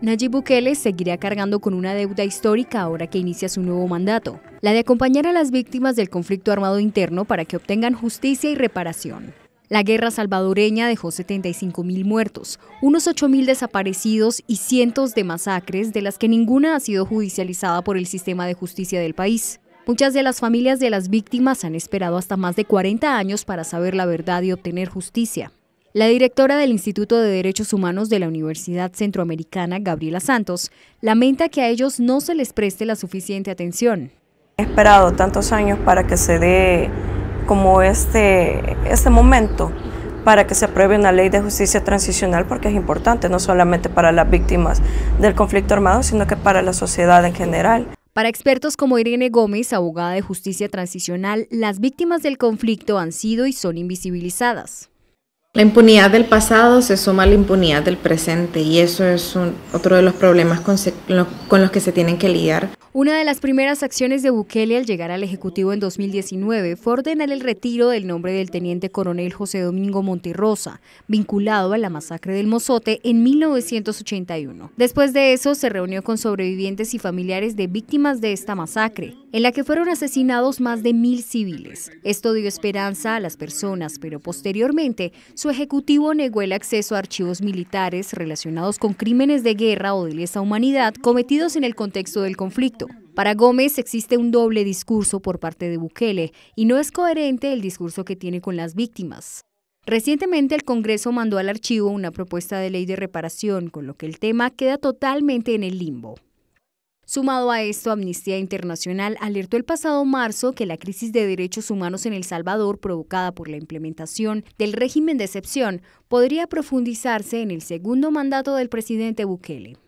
Nayib Bukele seguirá cargando con una deuda histórica ahora que inicia su nuevo mandato, la de acompañar a las víctimas del conflicto armado interno para que obtengan justicia y reparación. La guerra salvadoreña dejó 75.000 muertos, unos 8.000 desaparecidos y cientos de masacres de las que ninguna ha sido judicializada por el sistema de justicia del país. Muchas de las familias de las víctimas han esperado hasta más de 40 años para saber la verdad y obtener justicia. La directora del Instituto de Derechos Humanos de la Universidad Centroamericana, Gabriela Santos, lamenta que a ellos no se les preste la suficiente atención. He esperado tantos años para que se dé como este, este momento para que se apruebe una ley de justicia transicional porque es importante no solamente para las víctimas del conflicto armado, sino que para la sociedad en general. Para expertos como Irene Gómez, abogada de justicia transicional, las víctimas del conflicto han sido y son invisibilizadas. La impunidad del pasado se suma a la impunidad del presente y eso es otro de los problemas con, los que se tienen que lidiar. Una de las primeras acciones de Bukele al llegar al Ejecutivo en 2019 fue ordenar el retiro del nombre del teniente coronel José Domingo Monterrosa, vinculado a la masacre del Mozote en 1981. Después de eso se reunió con sobrevivientes y familiares de víctimas de esta masacre en la que fueron asesinados más de mil civiles. Esto dio esperanza a las personas, pero posteriormente su ejecutivo negó el acceso a archivos militares relacionados con crímenes de guerra o de lesa humanidad cometidos en el contexto del conflicto. Para Gómez existe un doble discurso por parte de Bukele y no es coherente el discurso que tiene con las víctimas. Recientemente el Congreso mandó al archivo una propuesta de ley de reparación, con lo que el tema queda totalmente en el limbo. Sumado a esto, Amnistía Internacional alertó el pasado marzo que la crisis de derechos humanos en El Salvador provocada por la implementación del régimen de excepción podría profundizarse en el segundo mandato del presidente Bukele.